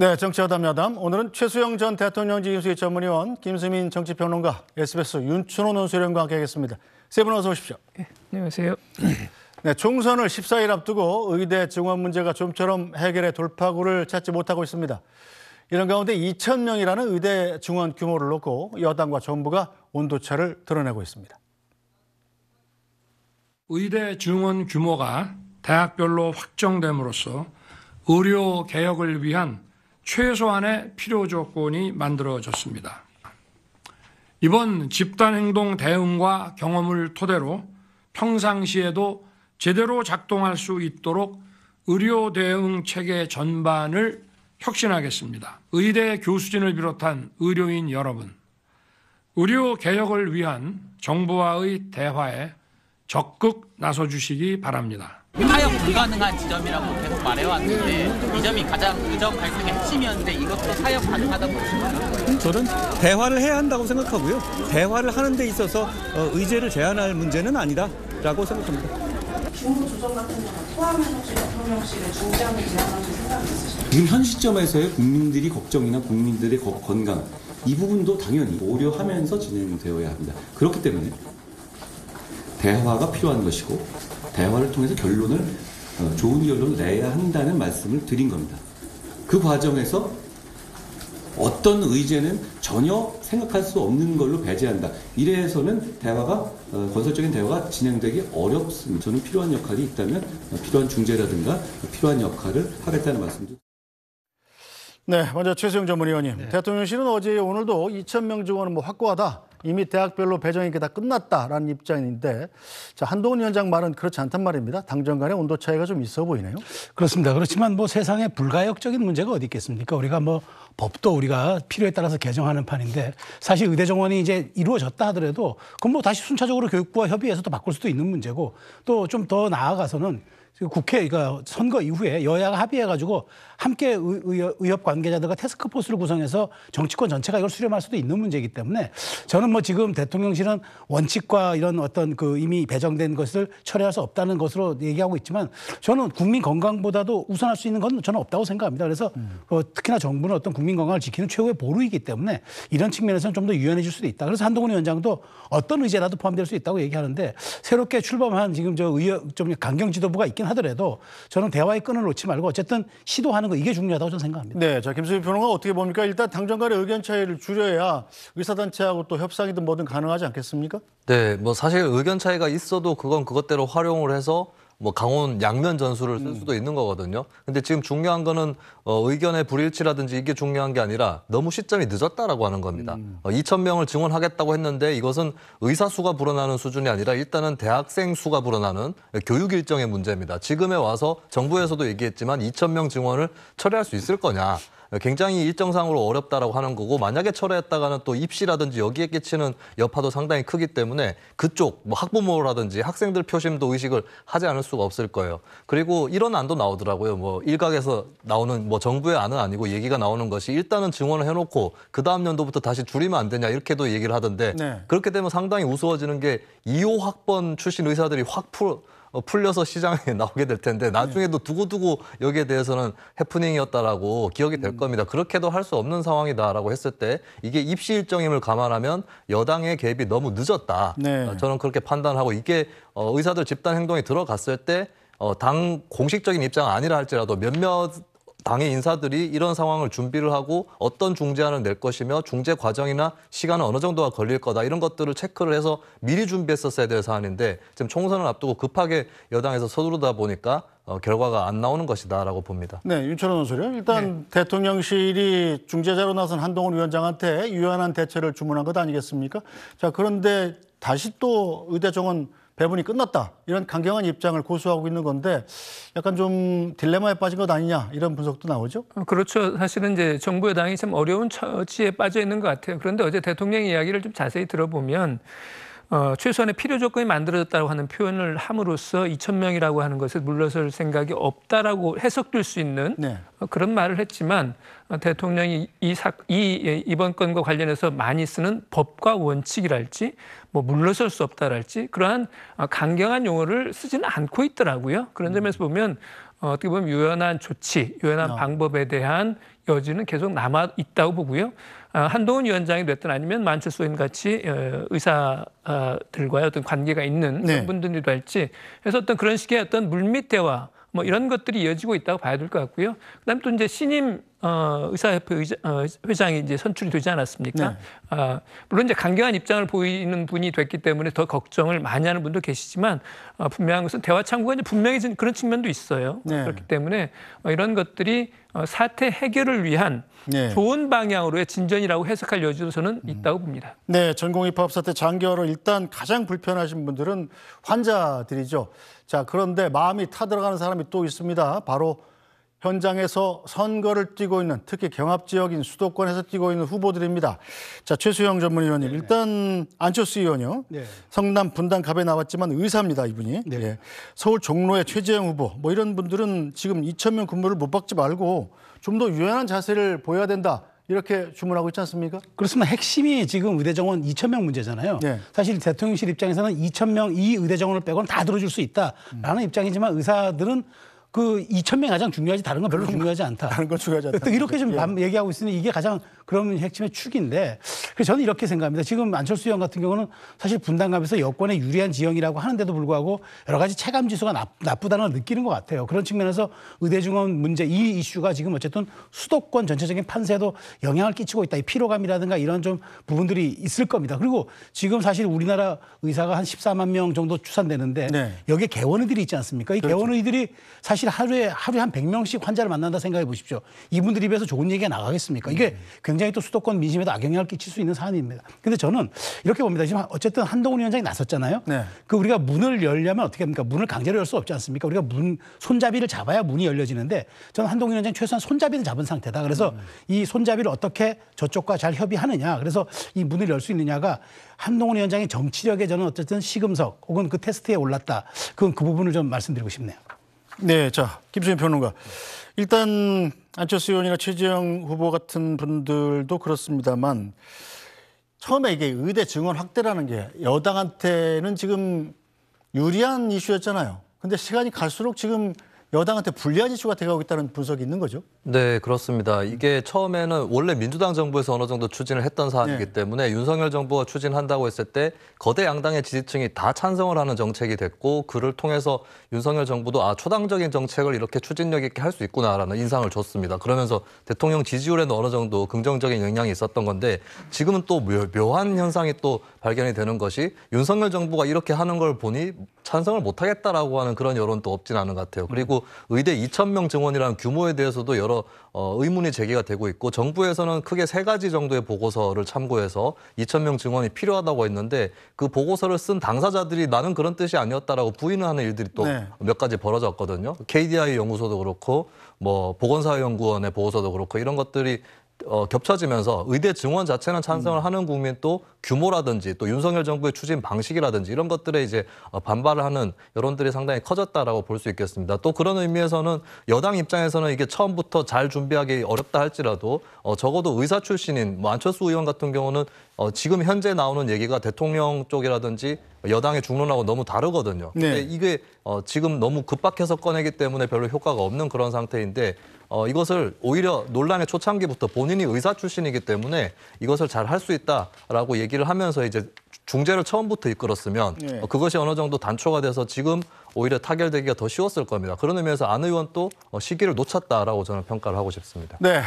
네, 정치화담 야담. 오늘은 최수영 전 대통령 지휘수의 전문위원 김수민 정치평론가, SBS 윤춘호 논술위원과 함께하겠습니다. 세 분 어서 오십시오. 네, 안녕하세요. 네, 총선을 14일 앞두고 의대 증원 문제가 좀처럼 해결의 돌파구를 찾지 못하고 있습니다. 이런 가운데 2천 명이라는 의대 증원 규모를 놓고 여당과 정부가 온도차를 드러내고 있습니다. 의대 증원 규모가 대학별로 확정됨으로써 의료 개혁을 위한 최소한의 필요 조건이 만들어졌습니다. 이번 집단행동 대응과 경험을 토대로 평상시에도 제대로 작동할 수 있도록 의료 대응 체계 전반을 혁신하겠습니다. 의대 교수진을 비롯한 의료인 여러분, 의료 개혁을 위한 정부와의 대화에 적극 나서 주시기 바랍니다. 타협 불가능한 지점이라고 계속 말해왔는데 이 점이 가장 의정 갈등의 핵심이었는데 이것도 타협 가능하다고 보십니까? 저는 대화를 해야 한다고 생각하고요. 대화를 하는 데 있어서 어, 의제를 제한할 문제는 아니다라고 생각합니다. 지금 현 시점에서의 국민들이 걱정이나 국민들의 건강 이 부분도 당연히 고려하면서 진행되어야 합니다. 그렇기 때문에 대화가 필요한 것이고 대화를 통해서 결론을 어, 좋은 결론을 내야 한다는 말씀을 드린 겁니다. 그 과정에서 어떤 의제는 전혀 생각할 수 없는 걸로 배제한다. 이래서는 대화가 어, 건설적인 대화가 진행되기 어렵습니다. 저는 필요한 역할이 있다면 어, 필요한 중재라든가 필요한 역할을 하겠다는 말씀도. 네, 먼저 최수영 전문위원님. 네. 대통령실은 어제 오늘도 2천 명 증원은 뭐 확고하다. 이미 대학별로 배정이 다 끝났다라는 입장인데 자 한동훈 위원장 말은 그렇지 않단 말입니다. 당정 간의 온도 차이가 좀 있어 보이네요. 그렇습니다. 그렇지만 뭐 세상에 불가역적인 문제가 어디 있겠습니까? 우리가 뭐 법도 우리가 필요에 따라서 개정하는 판인데 사실 의대 정원이 이제 이루어졌다 하더라도 그건 뭐 다시 순차적으로 교육부와 협의해서 또 바꿀 수도 있는 문제고 또 좀 더 나아가서는 국회가 그러니까 선거 이후에 여야가 합의해가지고 함께 의협 관계자들과 테스크포스를 구성해서 정치권 전체가 이걸 수렴할 수도 있는 문제이기 때문에 저는 뭐 지금 대통령실은 원칙과 이런 어떤 그 이미 배정된 것을 철회할 수 없다는 것으로 얘기하고 있지만 저는 국민 건강보다도 우선할 수 있는 건 저는 없다고 생각합니다. 그래서 음. 어, 특히나 정부는 어떤 국민 건강을 지키는 최후의 보루이기 때문에 이런 측면에서는 좀 더 유연해질 수도 있다. 그래서 한동훈 위원장도 어떤 의제라도 포함될 수 있다고 얘기하는데 새롭게 출범한 지금 저 의협 좀 강경 지도부가 있기 있긴 하더라도 저는 대화의 끈을 놓지 말고 어쨌든 시도하는 거 이게 중요하다고 저는 생각합니다. 네, 자 김수희 변호가 어떻게 봅니까? 일단 당정 간의 의견 차이를 줄여야 의사단체하고 또 협상이든 뭐든 가능하지 않겠습니까? 네, 뭐 사실 의견 차이가 있어도 그건 그것대로 활용을 해서 뭐 강원 양면 전술을 쓸 음. 수도 있는 거거든요. 근데 지금 중요한 거는 어, 의견의 불일치라든지 이게 중요한 게 아니라 너무 시점이 늦었다라고 하는 겁니다. 음. 어, 2천 명을 증원하겠다고 했는데 이것은 의사 수가 불어나는 수준이 아니라 일단은 대학생 수가 불어나는 교육 일정의 문제입니다. 지금에 와서 정부에서도 얘기했지만 2천 명증원을 처리할 수 있을 거냐. 굉장히 일정상으로 어렵다라고 하는 거고 만약에 철회했다가는 또 입시라든지 여기에 끼치는 여파도 상당히 크기 때문에 그쪽 뭐 학부모라든지 학생들 표심도 의식을 하지 않을 수가 없을 거예요. 그리고 이런 안도 나오더라고요. 뭐 일각에서 나오는 뭐 정부의 안은 아니고 얘기가 나오는 것이 일단은 증원을 해놓고 그 다음 연도부터 다시 줄이면 안 되냐 이렇게도 얘기를 하던데 네. 그렇게 되면 상당히 우스워지는 게 2호 학번 출신 의사들이 확 풀. 어 어, 풀려서 시장에 나오게 될 텐데 나중에도 두고두고 여기에 대해서는 해프닝이었다라고 기억이 될 음. 겁니다. 그렇게도 할 수 없는 상황이다라고 했을 때 이게 입시 일정임을 감안하면 여당의 개입이 너무 늦었다. 네. 어, 저는 그렇게 판단하고 이게 어, 의사들 집단 행동이 들어갔을 때 당 공식적인 입장 아니라 할지라도 몇몇 당의 인사들이 이런 상황을 준비를 하고 어떤 중재안을 낼 것이며 중재 과정이나 시간은 어느 정도가 걸릴 거다 이런 것들을 체크를 해서 미리 준비했었어야 될 사안인데 지금 총선을 앞두고 급하게 여당에서 서두르다 보니까 어, 결과가 안 나오는 것이다라고 봅니다. 네, 윤철원 원소리요. 일단 네. 대통령실이 중재자로 나선 한동훈 위원장한테 유연한 대처를 주문한 것 아니겠습니까? 자, 그런데 다시 또 의대 정원 배분이 끝났다 이런 강경한 입장을 고수하고 있는 건데 약간 좀 딜레마에 빠진 것 아니냐 이런 분석도 나오죠. 어, 그렇죠. 사실은 이제 정부 여당이 참 어려운 처지에 빠져 있는 것 같아요. 그런데 어제 대통령 이야기를 좀 자세히 들어보면 어, 최소한의 필요 조건이 만들어졌다고 하는 표현을 함으로써 2천 명이라고 하는 것을 물러설 생각이 없다라고 해석될 수 있는 네. 어, 그런 말을 했지만 어, 대통령이 이, 사, 이 예, 이번 건과 관련해서 많이 쓰는 법과 원칙이랄지 뭐 물러설 수 없다랄지 그러한 어, 강경한 용어를 쓰지는 않고 있더라고요. 그런 점에서 음. 보면 어, 어떻게 보면 유연한 조치, 유연한 어. 방법에 대한 여지는 계속 남아 있다고 보고요. 아, 한동훈 위원장이 됐든 아니면 만체소인 같이 어, 의사들과의 어떤 관계가 있는 네. 분들이 될지 그래서 어떤 그런 식의 어떤 물밑 대화 뭐 이런 것들이 이어지고 있다고 봐야 될 것 같고요. 그다음 또 이제 신임 어, 의사협회 의자, 어, 회장이 이제 선출이 되지 않았습니까? 네. 아, 물론 이제 강경한 입장을 보이는 분이 됐기 때문에 더 걱정을 많이 하는 분도 계시지만 어, 분명한 것은 대화 창구가 이제 분명히 그런 측면도 있어요. 네. 그렇기 때문에 어, 이런 것들이 어, 사태 해결을 위한 네. 좋은 방향으로의 진전이라고 해석할 여지도 저는 음. 있다고 봅니다. 네, 전공 입학 사태 장기화로 일단 가장 불편하신 분들은 환자들이죠. 자, 그런데 마음이 타들어가는 사람이 또 있습니다. 바로 현장에서 선거를 뛰고 있는 특히 경합 지역인 수도권에서 뛰고 있는 후보들입니다. 자, 최수영 전문위원님. 네 일단 안철수 의원요. 이 네. 성남 분당 갑에 나왔지만 의사입니다, 이분이. 네. 예. 서울 종로의 최재형 후보. 뭐 이런 분들은 지금 2천 명 근무를 못 받지 말고 좀 더 유연한 자세를 보여야 된다. 이렇게 주문하고 있지 않습니까? 그렇습니다. 핵심이 지금 의대정원 2 0 0 0명 문제잖아요. 네. 사실 대통령실 입장에서는 2 0 0 0명이 의대정원을 빼고는 다 들어줄 수 있다라는 음. 입장이지만 의사들은 그2 0 0 0명 가장 중요하지 다른 건 별로 중요하지 않다. 다른 건 중요하지 않다. 그러니까 이렇게 좀 예. 얘기하고 있으니 이게 가장 그러면 핵심의 축인데 그래서 저는 이렇게 생각합니다. 지금 안철수 의원 같은 경우는 사실 분당감에서 여권에 유리한 지형이라고 하는데도 불구하고 여러 가지 체감 지수가 나, 쁘다는 걸 느끼는 것 같아요. 그런 측면에서 의대중원 문제 이 이슈가 지금 어쨌든 수도권 전체적인 판세도 영향을 끼치고 있다. 이 피로감이라든가 이런 좀 부분들이 있을 겁니다. 그리고 지금 사실 우리나라 의사가 한 14만 명 정도 추산되는데 네. 여기에 개원의들이 있지 않습니까? 이 그렇죠. 개원의들이 사실 하루에 하루에 한 100명씩 환자를 만난다 생각해 보십시오. 이분들 입에서 좋은 얘기가 나가겠습니까? 이게 네. 굉장히 굉장히 또 수도권 민심에도 악영향을 끼칠 수 있는 사안입니다. 근데 저는 이렇게 봅니다. 지금 어쨌든 한동훈 위원장이 나섰잖아요. 네. 그 우리가 문을 열려면 어떻게 합니까? 문을 강제로 열 수 없지 않습니까? 우리가 문 손잡이를 잡아야 문이 열려지는데 저는 한동훈 위원장이 최소한 손잡이를 잡은 상태다. 그래서 음. 이 손잡이를 어떻게 저쪽과 잘 협의하느냐. 그래서 이 문을 열 수 있느냐가 한동훈 위원장의 정치력에 저는 어쨌든 시금석 혹은 그 테스트에 올랐다. 그건 그 부분을 좀 말씀드리고 싶네요. 네, 자 김수현 평론가. 일단 안철수 의원이나 최재형 후보 같은 분들도 그렇습니다만 처음에 이게 의대 증원 확대라는 게 여당한테는 지금 유리한 이슈였잖아요. 근데 시간이 갈수록 지금 여당한테 불리한 이슈가 돼가고 있다는 분석이 있는 거죠? 네, 그렇습니다. 이게 처음에는 원래 민주당 정부에서 어느 정도 추진을 했던 사안이기 네. 때문에 윤석열 정부가 추진한다고 했을 때 거대 양당의 지지층이 다 찬성을 하는 정책이 됐고 그를 통해서 윤석열 정부도 아 초당적인 정책을 이렇게 추진력 있게 할 수 있구나라는 인상을 줬습니다. 그러면서 대통령 지지율에는 어느 정도 긍정적인 영향이 있었던 건데 지금은 또 묘한 현상이 또 발견이 되는 것이 윤석열 정부가 이렇게 하는 걸 보니 찬성을 못 하겠다라고 하는 그런 여론도 없진 않은 것 같아요. 그리고 의대 2,000명 증원이라는 규모에 대해서도 여러 어, 의문이 제기가 되고 있고 정부에서는 크게 세 가지 정도의 보고서를 참고해서 2,000명 증원이 필요하다고 했는데 그 보고서를 쓴 당사자들이 나는 그런 뜻이 아니었다라고 부인을 하는 일들이 또몇 네. 가지 벌어졌거든요. KDI 연구소도 그렇고 뭐 보건사회연구원의 보고서도 그렇고 이런 것들이 어, 겹쳐지면서 의대 증원 자체는 찬성을 음. 하는 국민 또 규모라든지 또 윤석열 정부의 추진 방식이라든지 이런 것들에 이제 어, 반발을 하는 여론들이 상당히 커졌다라고 볼 수 있겠습니다. 또 그런 의미에서는 여당 입장에서는 이게 처음부터 잘 준비하기 어렵다 할지라도 어, 적어도 의사 출신인 뭐 안철수 의원 같은 경우는 어, 지금 현재 나오는 얘기가 대통령 쪽이라든지 여당의 중론하고 너무 다르거든요. 네. 근데 이게 어, 지금 너무 급박해서 꺼내기 때문에 별로 효과가 없는 그런 상태인데 어, 이것을 오히려 논란의 초창기부터 본인이 의사 출신이기 때문에 이것을 잘 할 수 있다라고 얘기를 하면서 이제 중재를 처음부터 이끌었으면 네. 어, 그것이 어느 정도 단초가 돼서 지금 오히려 타결되기가 더 쉬웠을 겁니다. 그런 의미에서 안 의원도 어, 시기를 놓쳤다라고 저는 평가를 하고 싶습니다. 네.